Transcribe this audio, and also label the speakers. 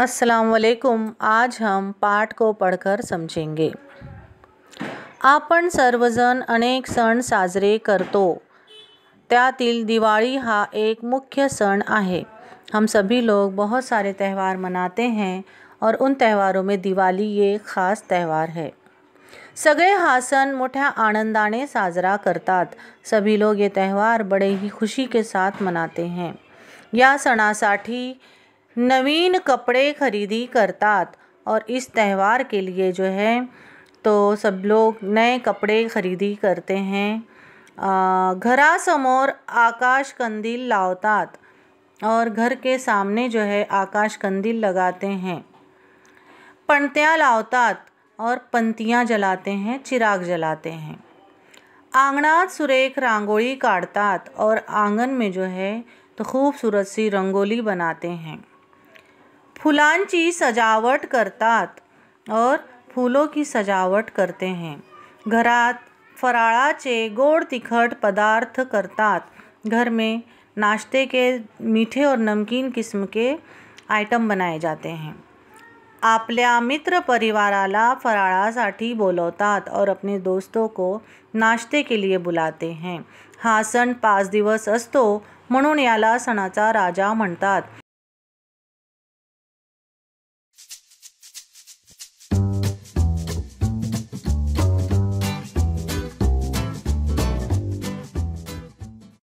Speaker 1: असलकुम आज हम पाठ को पढ़कर समझेंगे आपण सर्वजण अनेक सण साजरे करतो त्यातील दिवाली हा एक मुख्य सण है हम सभी लोग बहुत सारे त्यौहार मनाते हैं और उन त्यौहारों में दिवाली ये खास त्यौहार है सगळे हा सण मोठ्या आनंदाने साजरा करतात सभी लोग ये त्यौहार बड़े ही खुशी के साथ मनाते हैं या सणासाठी नवीन कपड़े खरीदी करता और इस त्यौहार के लिए जो है तो सब लोग नए कपडे खरीदी करते हैं घरासमोर आकाश कंदील लावता और घर के सामने जो है आकाश कंदील लगाते हैं पंतियाँ लावता और पंतियाँ जलाते हैं चिराग जलाते हैं आंगणात सुरेख रंगोली काटता और आंगन में जो है तो खूबसूरत सी रंगोली बनाते हैं फुलांची सजावट करता और फूलों की सजावट करते हैं घरात फराळाचे गोड तिखट पदार्थ करतात घर में नाश्ते के मीठे और नमकीन किस्म के आइटम बनाए जाते हैं आपल्या मित्र परिवाराला फराळासाठी बोलवतात और अपने दोस्तों को नाश्ते के लिए बुलाते हैं हा सण पाच दिवस असतो म्हणून याला सणाचा राजा म्हणतात